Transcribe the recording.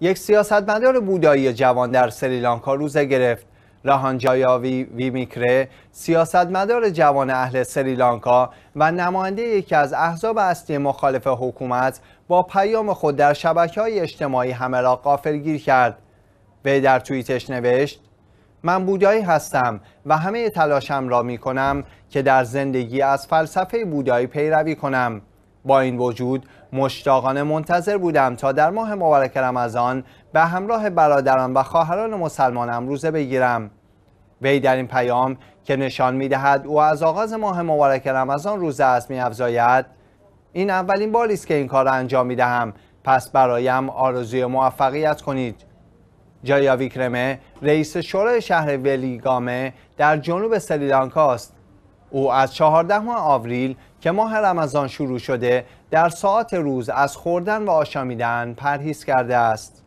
یک سیاستمدار بودایی جوان در سریلانکا روزه گرفت راهانجایاوی جایاوی وی میکره سیاستمدار جوان اهل سریلانکا و نماینده یکی از احزاب اصلی مخالف حکومت با پیام خود در شبکه های اجتماعی همه را گیر کرد وی در توییتش نوشت من بودایی هستم و همه تلاشم را می کنم که در زندگی از فلسفه بودایی پیروی کنم با این وجود مشتاقانه منتظر بودم تا در ماه مبارک رمضان به همراه برادران و خواهران مسلمانم روزه بگیرم وی در این پیام که نشان میدهد او از آغاز ماه مبارک رمضان روزه است افزاید این اولین باری است که این کار را انجام دهم پس برایم آرزوی موفقیت کنید جایا ویکرمه رئیس شورای شهر ولیگامه در جنوب سریلانکا است او از 14 آوریل که ماه رمضان شروع شده در ساعت روز از خوردن و آشامیدن پرهیز کرده است.